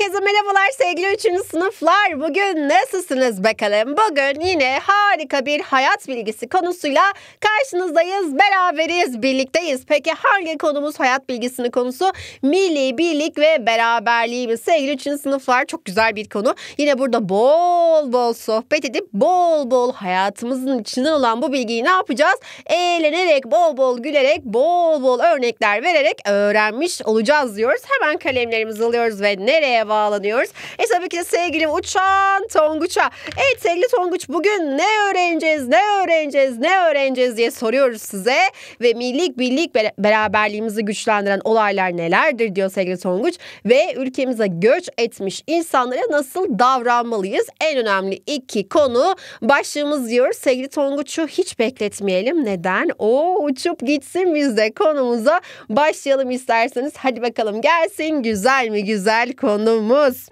Herkese merhabalar sevgili 3. sınıflar. Bugün nasılsınız bakalım? Bugün yine harika bir hayat bilgisi konusuyla karşınızdayız. Beraberiz, birlikteyiz. Peki hangi konumuz hayat bilgisinin konusu? Milli birlik ve beraberliğimiz. Sevgili 3. sınıflar çok güzel bir konu. Yine burada bol bol sohbet edip bol bol hayatımızın içinde olan bu bilgiyi ne yapacağız? Eğlenerek, bol bol gülerek, bol bol örnekler vererek öğrenmiş olacağız diyoruz. Hemen kalemlerimizi alıyoruz ve nereye bağlanıyoruz. E tabii ki de sevgili uçan Tonguç'a. Evet sevgili Tonguç bugün ne öğreneceğiz, ne öğreneceğiz, ne öğreneceğiz diye soruyoruz size. Ve millik birlik beraberliğimizi güçlendiren olaylar nelerdir diyor sevgili Tonguç. Ve ülkemize göç etmiş insanlara nasıl davranmalıyız? En önemli iki konu başlığımız diyor. Sevgili Tonguç'u hiç bekletmeyelim. Neden? O uçup gitsin biz de konumuza başlayalım isterseniz. Hadi bakalım gelsin güzel mi güzel konu. Vamos!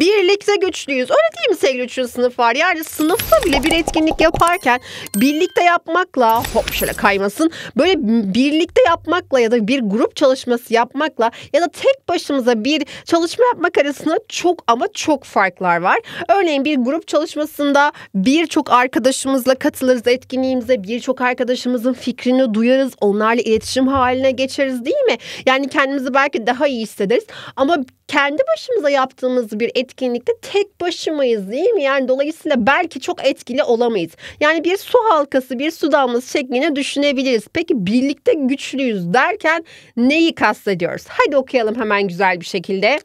Birlikte güçlüyüz. Öyle değil mi sevgili üçüncü sınıf var? Yani sınıfta bile bir etkinlik yaparken birlikte yapmakla hop şöyle kaymasın. Böyle birlikte yapmakla ya da bir grup çalışması yapmakla ya da tek başımıza bir çalışma yapmak arasında çok ama çok farklar var. Örneğin bir grup çalışmasında birçok arkadaşımızla katılırız etkinliğimize. Birçok arkadaşımızın fikrini duyarız. Onlarla iletişim haline geçeriz değil mi? Yani kendimizi belki daha iyi hissederiz. Ama kendi başımıza yaptığımız bir etkinlik etkinlikte tek başımayız değil mi? Yani dolayısıyla belki çok etkili olamayız. Yani bir su halkası, bir su damlası şeklinde düşünebiliriz. Peki birlikte güçlüyüz derken neyi kastediyoruz? Hadi okuyalım hemen güzel bir şekilde.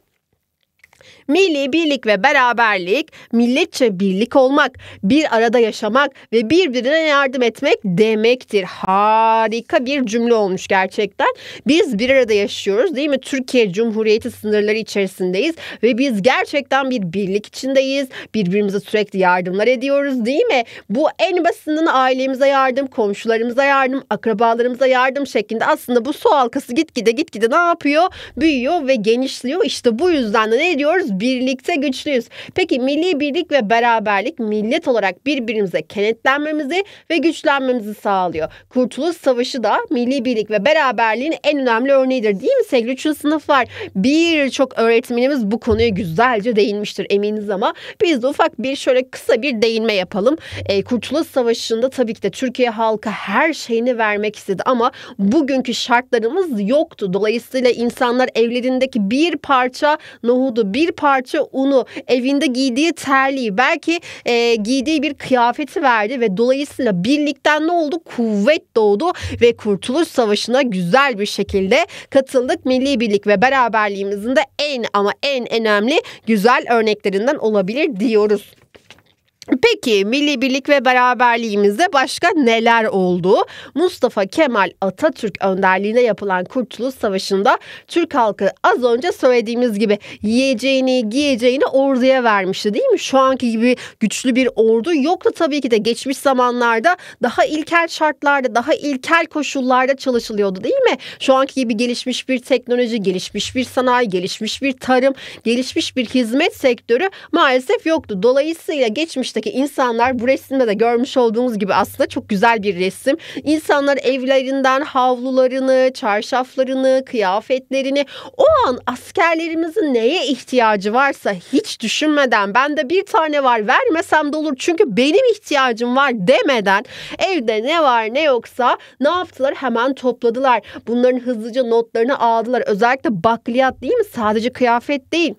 Milli birlik ve beraberlik, milletçe birlik olmak, bir arada yaşamak ve birbirine yardım etmek demektir. Harika bir cümle olmuş gerçekten. Biz bir arada yaşıyoruz değil mi? Türkiye Cumhuriyeti sınırları içerisindeyiz ve biz gerçekten bir birlik içindeyiz. Birbirimize sürekli yardımlar ediyoruz değil mi? Bu en basından ailemize yardım, komşularımıza yardım, akrabalarımıza yardım şeklinde aslında bu su halkası gitgide gitgide ne yapıyor? Büyüyor ve genişliyor. İşte bu yüzden de ne diyor? güçlüyoruz, birlikte güçlüyüz. Peki milli birlik ve beraberlik millet olarak birbirimize kenetlenmemizi ve güçlenmemizi sağlıyor. Kurtuluş Savaşı da milli birlik ve beraberliğin en önemli örneğidir değil mi sevgili üçüncü sınıflar? Birçok öğretmenimiz bu konuya güzelce değinmiştir eminiz ama biz de ufak bir şöyle kısa bir değinme yapalım. E, Kurtuluş Savaşı'nda tabii ki de Türkiye halkı her şeyini vermek istedi ama bugünkü şartlarımız yoktu. Dolayısıyla insanlar evlerindeki bir parça nohudu, bir bir parça unu, evinde giydiği terliği, belki e, giydiği bir kıyafeti verdi ve dolayısıyla birlikten ne oldu? Kuvvet doğdu ve Kurtuluş Savaşı'na güzel bir şekilde katıldık. Milli birlik ve beraberliğimizin de en ama en önemli güzel örneklerinden olabilir diyoruz. Peki milli birlik ve beraberliğimizde başka neler oldu? Mustafa Kemal Atatürk önderliğinde yapılan Kurtuluş Savaşı'nda Türk halkı az önce söylediğimiz gibi yiyeceğini, giyeceğini orduya vermişti değil mi? Şu anki gibi güçlü bir ordu yoktu. tabii ki de geçmiş zamanlarda daha ilkel şartlarda, daha ilkel koşullarda çalışılıyordu değil mi? Şu anki gibi gelişmiş bir teknoloji, gelişmiş bir sanayi, gelişmiş bir tarım, gelişmiş bir hizmet sektörü maalesef yoktu. Dolayısıyla geçmiş yaştaki insanlar bu resimde de görmüş olduğunuz gibi aslında çok güzel bir resim. İnsanlar evlerinden havlularını, çarşaflarını, kıyafetlerini o an askerlerimizin neye ihtiyacı varsa hiç düşünmeden ben de bir tane var vermesem de olur çünkü benim ihtiyacım var demeden evde ne var ne yoksa ne yaptılar hemen topladılar. Bunların hızlıca notlarını aldılar. Özellikle bakliyat değil mi? Sadece kıyafet değil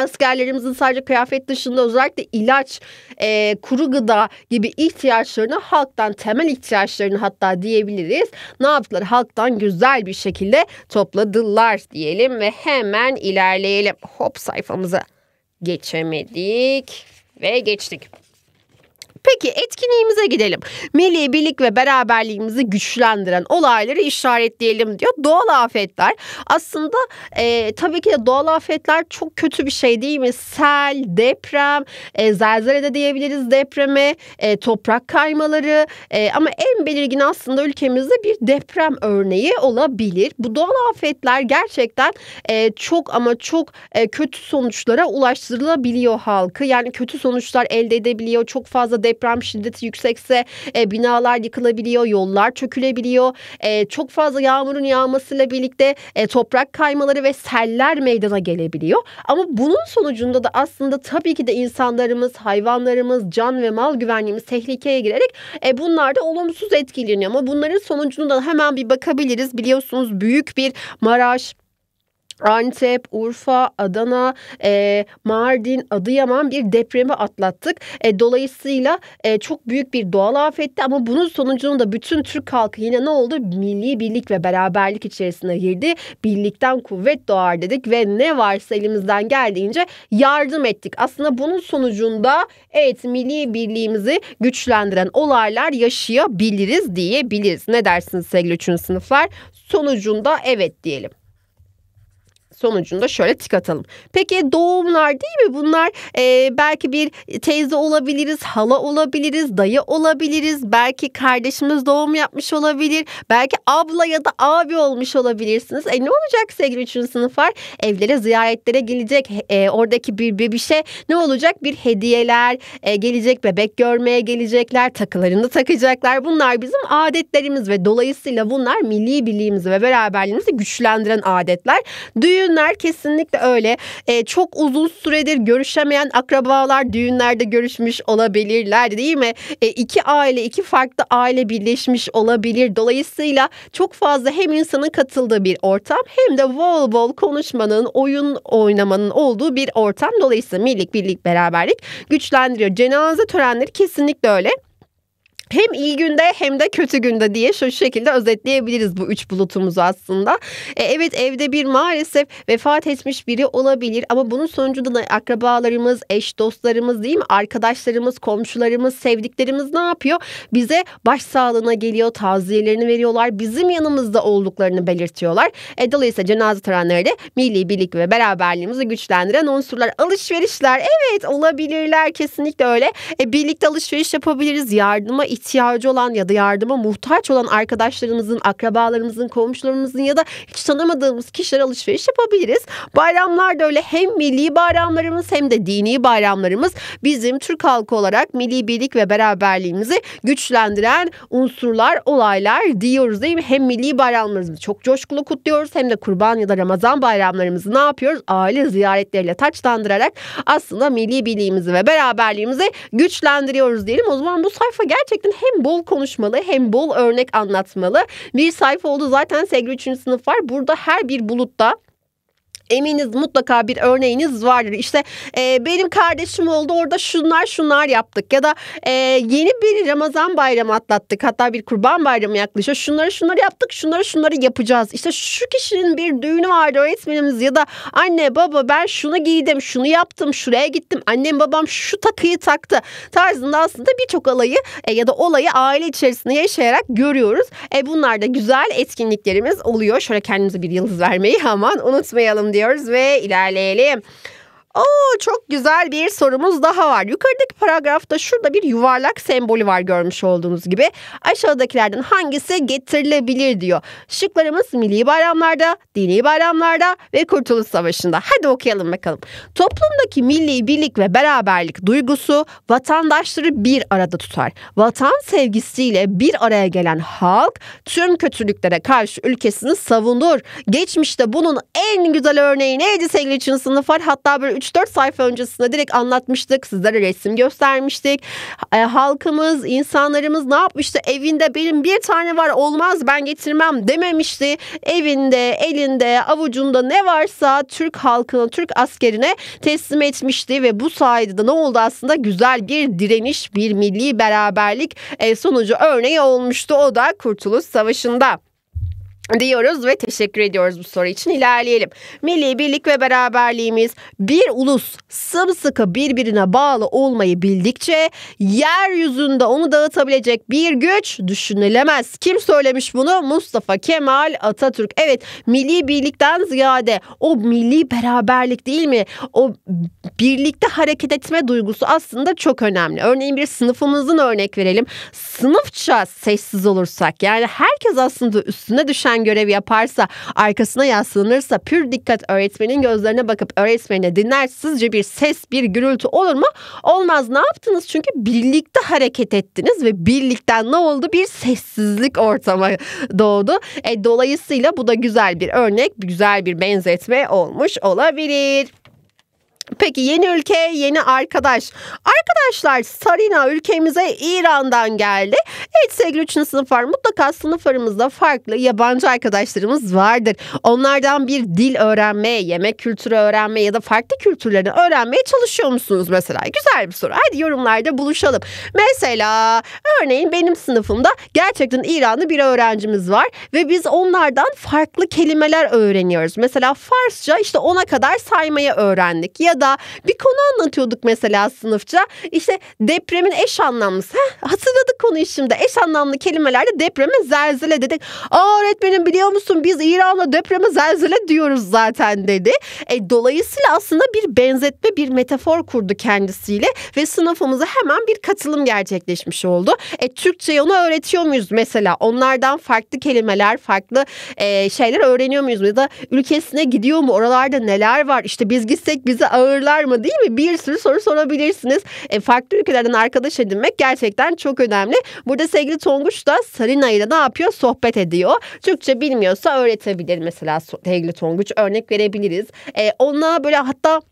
askerlerimizin sadece kıyafet dışında özellikle ilaç, e, kuru gıda gibi ihtiyaçlarını halktan temel ihtiyaçlarını hatta diyebiliriz. Ne yaptılar? Halktan güzel bir şekilde topladılar diyelim ve hemen ilerleyelim. Hop sayfamıza geçemedik ve geçtik. Peki etkinliğimize gidelim. Milli birlik ve beraberliğimizi güçlendiren olayları işaretleyelim diyor. Doğal afetler aslında e, tabii ki de doğal afetler çok kötü bir şey değil mi? Sel, deprem, e, zelzele de diyebiliriz depreme, e, toprak kaymaları e, ama en belirgin aslında ülkemizde bir deprem örneği olabilir. Bu doğal afetler gerçekten e, çok ama çok e, kötü sonuçlara ulaştırılabiliyor halkı. Yani kötü sonuçlar elde edebiliyor. Çok fazla deprem deprem şiddeti yüksekse e, binalar yıkılabiliyor, yollar çökülebiliyor. E, çok fazla yağmurun yağmasıyla birlikte e, toprak kaymaları ve seller meydana gelebiliyor. Ama bunun sonucunda da aslında tabii ki de insanlarımız, hayvanlarımız, can ve mal güvenliğimiz tehlikeye girerek e, bunlar da olumsuz etkileniyor. Ama bunların sonucunda da hemen bir bakabiliriz. Biliyorsunuz büyük bir Maraş, Antep, Urfa, Adana, e, Mardin, Adıyaman bir depremi atlattık. E, dolayısıyla e, çok büyük bir doğal afetti ama bunun da bütün Türk halkı yine ne oldu? Milli birlik ve beraberlik içerisine girdi. Birlikten kuvvet doğar dedik ve ne varsa elimizden geldiğince yardım ettik. Aslında bunun sonucunda evet milli birliğimizi güçlendiren olaylar yaşayabiliriz diyebiliriz. Ne dersiniz sevgili üçüncü sınıflar? Sonucunda evet diyelim sonucunda şöyle tik atalım. Peki doğumlar değil mi? Bunlar e, belki bir teyze olabiliriz, hala olabiliriz, dayı olabiliriz. Belki kardeşimiz doğum yapmış olabilir. Belki abla ya da abi olmuş olabilirsiniz. E ne olacak sevgili 3. sınıflar? Evlere ziyaretlere gelecek. E, oradaki bir bebişe ne olacak? Bir hediyeler e, gelecek. Bebek görmeye gelecekler. Takılarını takacaklar. Bunlar bizim adetlerimiz ve dolayısıyla bunlar milli birliğimizi ve beraberliğimizi güçlendiren adetler. Düğün düğünler kesinlikle öyle. E, çok uzun süredir görüşemeyen akrabalar düğünlerde görüşmüş olabilirler değil mi? E, iki aile, iki farklı aile birleşmiş olabilir. Dolayısıyla çok fazla hem insanın katıldığı bir ortam hem de bol bol konuşmanın, oyun oynamanın olduğu bir ortam. Dolayısıyla millik, birlik, beraberlik güçlendiriyor. Cenaze törenleri kesinlikle öyle hem iyi günde hem de kötü günde diye şu şekilde özetleyebiliriz bu üç bulutumuzu aslında. E, evet evde bir maalesef vefat etmiş biri olabilir ama bunun sonucunda da akrabalarımız, eş dostlarımız değil mi? Arkadaşlarımız, komşularımız, sevdiklerimiz ne yapıyor? Bize baş sağlığına geliyor, taziyelerini veriyorlar. Bizim yanımızda olduklarını belirtiyorlar. E, dolayısıyla cenaze törenleri de milli birlik ve beraberliğimizi güçlendiren unsurlar. Alışverişler evet olabilirler kesinlikle öyle. E, birlikte alışveriş yapabiliriz. Yardıma ihtiyaç ihtiyacı olan ya da yardıma muhtaç olan arkadaşlarımızın, akrabalarımızın, komşularımızın ya da hiç tanımadığımız kişiler alışveriş yapabiliriz. Bayramlarda öyle hem milli bayramlarımız hem de dini bayramlarımız bizim Türk halkı olarak milli birlik ve beraberliğimizi güçlendiren unsurlar, olaylar diyoruz değil mi? Hem milli bayramlarımızı çok coşkulu kutluyoruz hem de kurban ya da Ramazan bayramlarımızı ne yapıyoruz? Aile ziyaretleriyle taçlandırarak aslında milli birliğimizi ve beraberliğimizi güçlendiriyoruz diyelim. O zaman bu sayfa gerçekten hem bol konuşmalı hem bol örnek anlatmalı bir sayfa oldu zaten Segre 3. sınıf var. Burada her bir bulutta eminiz mutlaka bir örneğiniz vardır. İşte e, benim kardeşim oldu orada şunlar şunlar yaptık ya da e, yeni bir Ramazan bayramı atlattık. Hatta bir kurban bayramı yaklaşıyor. Şunları şunları yaptık şunları şunları yapacağız. İşte şu kişinin bir düğünü vardı öğretmenimiz ya da anne baba ben şunu giydim şunu yaptım şuraya gittim. Annem babam şu takıyı taktı tarzında aslında birçok alayı e, ya da olayı aile içerisinde yaşayarak görüyoruz. E, bunlar da güzel etkinliklerimiz oluyor. Şöyle kendimize bir yıldız vermeyi aman unutmayalım diye diyoruz ve ilerleyelim. Oo çok güzel bir sorumuz daha var. Yukarıdaki paragrafta şurada bir yuvarlak sembolü var görmüş olduğunuz gibi. Aşağıdakilerden hangisi getirilebilir diyor. Şıklarımız milli bayramlarda, dini bayramlarda ve Kurtuluş Savaşı'nda. Hadi okuyalım bakalım. Toplumdaki milli birlik ve beraberlik duygusu vatandaşları bir arada tutar. Vatan sevgisiyle bir araya gelen halk tüm kötülüklere karşı ülkesini savunur. Geçmişte bunun en güzel örneği neydi sevgili için sınıflar? Hatta böyle 3-4 sayfa öncesinde direkt anlatmıştık. Sizlere resim göstermiştik. E, halkımız, insanlarımız ne yapmıştı? Evinde benim bir tane var olmaz ben getirmem dememişti. Evinde, elinde, avucunda ne varsa Türk halkına, Türk askerine teslim etmişti ve bu sayede de ne oldu aslında? Güzel bir direniş, bir milli beraberlik e, sonucu örneği olmuştu o da Kurtuluş Savaşı'nda diyoruz ve teşekkür ediyoruz bu soru için. İlerleyelim. Milli birlik ve beraberliğimiz bir ulus sımsıkı birbirine bağlı olmayı bildikçe yeryüzünde onu dağıtabilecek bir güç düşünülemez. Kim söylemiş bunu? Mustafa Kemal Atatürk. Evet milli birlikten ziyade o milli beraberlik değil mi? O birlikte hareket etme duygusu aslında çok önemli. Örneğin bir sınıfımızın örnek verelim. Sınıfça sessiz olursak yani herkes aslında üstüne düşen öğretmen görev yaparsa, arkasına yaslanırsa, pür dikkat öğretmenin gözlerine bakıp öğretmenine dinlersizce bir ses, bir gürültü olur mu? Olmaz. Ne yaptınız? Çünkü birlikte hareket ettiniz ve birlikten ne oldu? Bir sessizlik ortama doğdu. E, dolayısıyla bu da güzel bir örnek, güzel bir benzetme olmuş olabilir. Peki yeni ülke, yeni arkadaş. Arkadaşlar Sarina ülkemize İran'dan geldi. Evet sevgili 3. sınıflar mutlaka sınıflarımızda farklı yabancı arkadaşlarımız vardır. Onlardan bir dil öğrenmeye, yemek kültürü öğrenmeye ya da farklı kültürlerini öğrenmeye çalışıyor musunuz mesela? Güzel bir soru. Hadi yorumlarda buluşalım. Mesela örneğin benim sınıfımda gerçekten İranlı bir öğrencimiz var ve biz onlardan farklı kelimeler öğreniyoruz. Mesela Farsça işte ona kadar saymayı öğrendik ya ya da bir konu anlatıyorduk mesela sınıfça. İşte depremin eş anlamlısı. Heh, hatırladık konuyu şimdi. Eş anlamlı kelimelerde depreme zelzele dedik. Aa öğretmenim biliyor musun biz İran'da depreme zelzele diyoruz zaten dedi. E, dolayısıyla aslında bir benzetme bir metafor kurdu kendisiyle ve sınıfımıza hemen bir katılım gerçekleşmiş oldu. E, Türkçe onu öğretiyor muyuz mesela? Onlardan farklı kelimeler, farklı e, şeyler öğreniyor muyuz? Ya da ülkesine gidiyor mu? Oralarda neler var? İşte biz gitsek bize ağırlar mı değil mi? Bir sürü soru sorabilirsiniz. E, farklı ülkelerden arkadaş edinmek gerçekten çok önemli. Burada sevgili Tonguç da Sarina ile ne yapıyor? Sohbet ediyor. Türkçe bilmiyorsa öğretebilir mesela sevgili Tonguç. Örnek verebiliriz. E, ona böyle hatta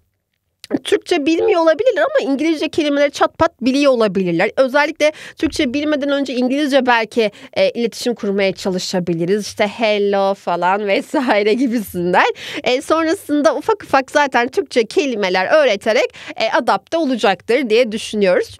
Türkçe bilmiyor olabilirler ama İngilizce kelimeleri çat pat biliyor olabilirler. Özellikle Türkçe bilmeden önce İngilizce belki e, iletişim kurmaya çalışabiliriz. İşte hello falan vesaire gibisinden. E, sonrasında ufak ufak zaten Türkçe kelimeler öğreterek e, adapte olacaktır diye düşünüyoruz.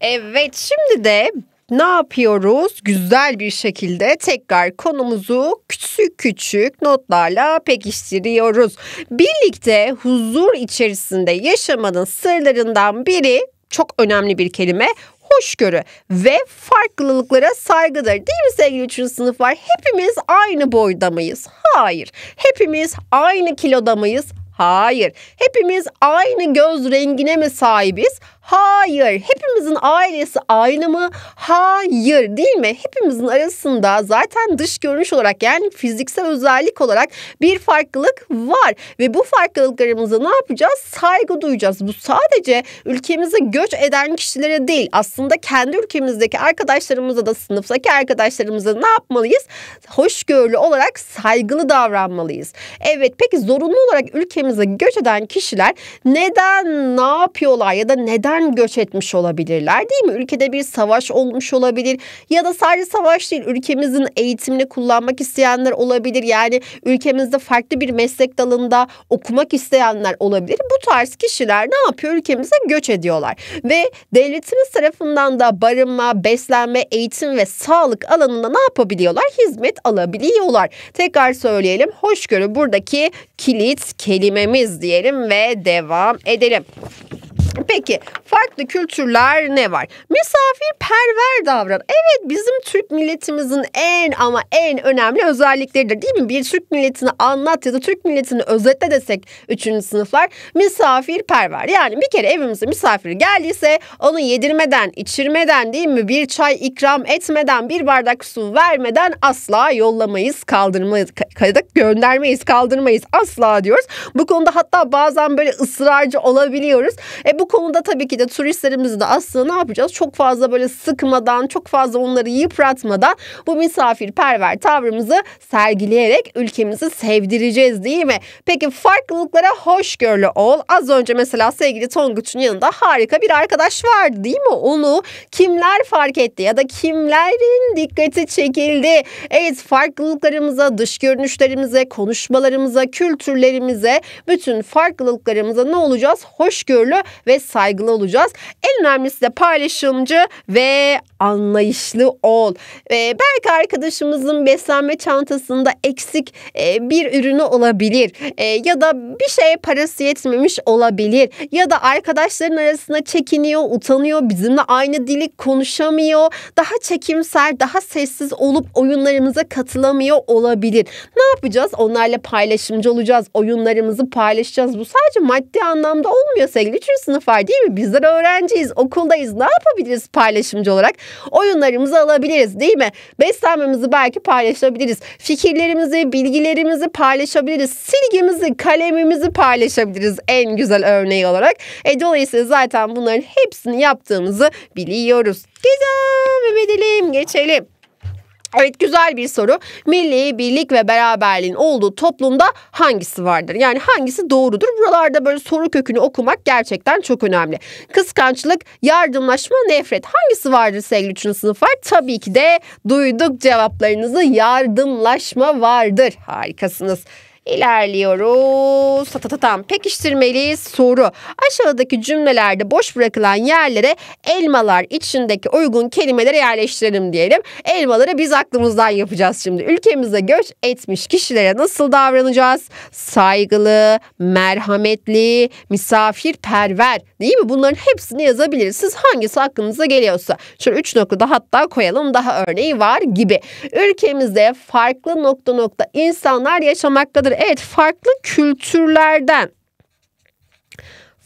Evet şimdi de ne yapıyoruz? Güzel bir şekilde tekrar konumuzu küçük küçük notlarla pekiştiriyoruz. Birlikte huzur içerisinde yaşamanın sırlarından biri çok önemli bir kelime hoşgörü ve farklılıklara saygıdır. Değil mi sevgili 3. sınıflar? Hepimiz aynı boyda mıyız? Hayır. Hepimiz aynı kiloda mıyız? Hayır. Hepimiz aynı göz rengine mi sahibiz? Hayır. Hepimizin ailesi aynı mı? Hayır değil mi? Hepimizin arasında zaten dış görünüş olarak yani fiziksel özellik olarak bir farklılık var. Ve bu farklılıklarımıza ne yapacağız? Saygı duyacağız. Bu sadece ülkemize göç eden kişilere değil. Aslında kendi ülkemizdeki arkadaşlarımıza da sınıftaki arkadaşlarımıza ne yapmalıyız? Hoşgörülü olarak saygılı davranmalıyız. Evet peki zorunlu olarak ülkemize göç eden kişiler neden ne yapıyorlar ya da neden ülkeden göç etmiş olabilirler değil mi? Ülkede bir savaş olmuş olabilir ya da sadece savaş değil ülkemizin eğitimini kullanmak isteyenler olabilir. Yani ülkemizde farklı bir meslek dalında okumak isteyenler olabilir. Bu tarz kişiler ne yapıyor? Ülkemize göç ediyorlar ve devletimiz tarafından da barınma, beslenme, eğitim ve sağlık alanında ne yapabiliyorlar? Hizmet alabiliyorlar. Tekrar söyleyelim. Hoşgörü buradaki kilit kelimemiz diyelim ve devam edelim. Peki farklı kültürler ne var? Misafirperver davran. Evet bizim Türk milletimizin en ama en önemli özellikleridir değil mi? Bir Türk milletini anlat ya da Türk milletini özetle desek 3. sınıflar misafirperver. Yani bir kere evimize misafir geldiyse onu yedirmeden, içirmeden değil mi? Bir çay ikram etmeden, bir bardak su vermeden asla yollamayız, kaldırmayız, göndermeyiz, kaldırmayız asla diyoruz. Bu konuda hatta bazen böyle ısrarcı olabiliyoruz. E bu konuda tabii ki de turistlerimizi de aslında ne yapacağız? Çok fazla böyle sıkmadan, çok fazla onları yıpratmadan bu misafirperver tavrımızı sergileyerek ülkemizi sevdireceğiz değil mi? Peki farklılıklara hoşgörülü ol. Az önce mesela sevgili Tonguç'un yanında harika bir arkadaş vardı değil mi? Onu kimler fark etti ya da kimlerin dikkati çekildi? Evet farklılıklarımıza, dış görünüşlerimize, konuşmalarımıza, kültürlerimize, bütün farklılıklarımıza ne olacağız? Hoşgörülü ve saygılı olacağız. En önemlisi de paylaşımcı ve anlayışlı ol. E, belki arkadaşımızın beslenme çantasında eksik e, bir ürünü olabilir. E, ya da bir şeye parası yetmemiş olabilir. Ya da arkadaşların arasında çekiniyor, utanıyor, bizimle aynı dili konuşamıyor. Daha çekimsel, daha sessiz olup oyunlarımıza katılamıyor olabilir. Ne yapacağız? Onlarla paylaşımcı olacağız. Oyunlarımızı paylaşacağız. Bu sadece maddi anlamda olmuyor sevgili. Çünkü sınıf var değil mi? Bizler öğrenciyiz, okuldayız. Ne yapabiliriz paylaşımcı olarak? Oyunlarımızı alabiliriz değil mi? Beslenmemizi belki paylaşabiliriz. Fikirlerimizi, bilgilerimizi paylaşabiliriz. Silgimizi, kalemimizi paylaşabiliriz en güzel örneği olarak. E, dolayısıyla zaten bunların hepsini yaptığımızı biliyoruz. Güzel ve geçelim. Evet güzel bir soru. Milli birlik ve beraberliğin olduğu toplumda hangisi vardır? Yani hangisi doğrudur? Buralarda böyle soru kökünü okumak gerçekten çok önemli. Kıskançlık, yardımlaşma, nefret. Hangisi vardır sevgili 3. sınıflar? Tabii ki de duyduk cevaplarınızı yardımlaşma vardır. Harikasınız. İlerliyoruz. Tatatatam. Pekiştirmeliyiz. soru. Aşağıdaki cümlelerde boş bırakılan yerlere elmalar içindeki uygun kelimeleri yerleştirelim diyelim. Elmaları biz aklımızdan yapacağız şimdi. Ülkemize göç etmiş kişilere nasıl davranacağız? Saygılı, merhametli, misafirperver değil mi? Bunların hepsini yazabiliriz. Siz hangisi aklınıza geliyorsa. Şöyle üç noktada hatta koyalım daha örneği var gibi. Ülkemizde farklı nokta nokta insanlar yaşamaktadır evet farklı kültürlerden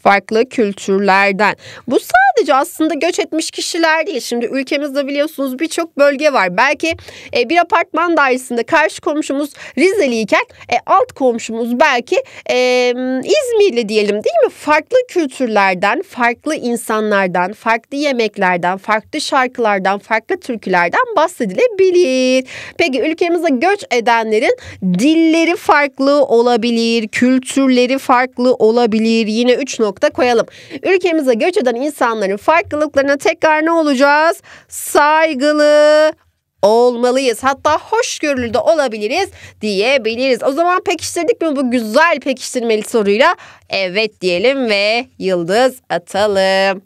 farklı kültürlerden. Bu sadece aslında göç etmiş kişiler değil. Şimdi ülkemizde biliyorsunuz birçok bölge var. Belki e, bir apartman dairesinde karşı komşumuz Rizeliyken e, alt komşumuz belki e, diliyle diyelim değil mi? Farklı kültürlerden, farklı insanlardan, farklı yemeklerden, farklı şarkılardan, farklı türkülerden bahsedilebilir. Peki ülkemize göç edenlerin dilleri farklı olabilir, kültürleri farklı olabilir. Yine 3 nokta koyalım. Ülkemize göç eden insanların farklılıklarına tekrar ne olacağız? Saygılı olmalıyız. Hatta hoşgörülü de olabiliriz diyebiliriz. O zaman pekiştirdik mi bu güzel pekiştirmeli soruyla? Evet diyelim ve yıldız atalım.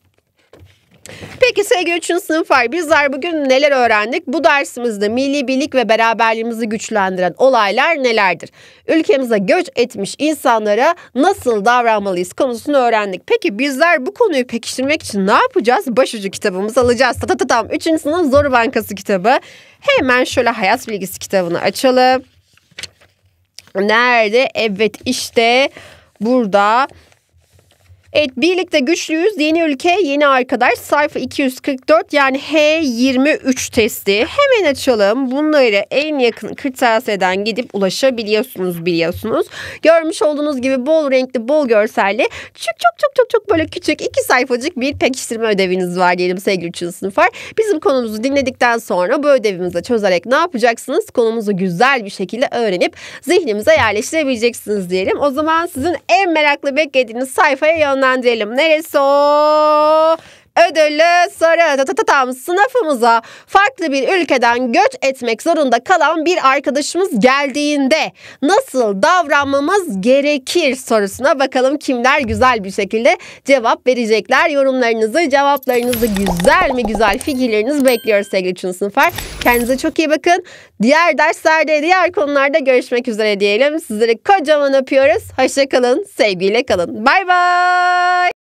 Peki sevgili 3. sınıf Bizler bugün neler öğrendik? Bu dersimizde milli birlik ve beraberliğimizi güçlendiren olaylar nelerdir? Ülkemize göç etmiş insanlara nasıl davranmalıyız konusunu öğrendik. Peki bizler bu konuyu pekiştirmek için ne yapacağız? Başucu kitabımızı alacağız. tam. 3. sınıf zor Bankası kitabı. Hemen şöyle hayat bilgisi kitabını açalım. Nerede? Evet işte burada Evet birlikte güçlüyüz. Yeni ülke, yeni arkadaş. Sayfa 244 yani H23 testi. Hemen açalım. Bunları en yakın kırtasiyeden gidip ulaşabiliyorsunuz biliyorsunuz. Görmüş olduğunuz gibi bol renkli, bol görselli. Çok çok çok çok çok böyle küçük iki sayfacık bir pekiştirme ödeviniz var diyelim sevgili 3. sınıflar. Bizim konumuzu dinledikten sonra bu ödevimizi çözerek ne yapacaksınız? Konumuzu güzel bir şekilde öğrenip zihnimize yerleştirebileceksiniz diyelim. O zaman sizin en meraklı beklediğiniz sayfaya yönlendirin yönlendirelim. Neresi o? ödülü soru. Tam sınıfımıza farklı bir ülkeden göç etmek zorunda kalan bir arkadaşımız geldiğinde nasıl davranmamız gerekir sorusuna bakalım kimler güzel bir şekilde cevap verecekler. Yorumlarınızı, cevaplarınızı güzel mi güzel figürleriniz bekliyoruz sevgili 3. sınıflar. Kendinize çok iyi bakın. Diğer derslerde, diğer konularda görüşmek üzere diyelim. Sizleri kocaman öpüyoruz. Hoşçakalın, sevgiyle kalın. Bay bay.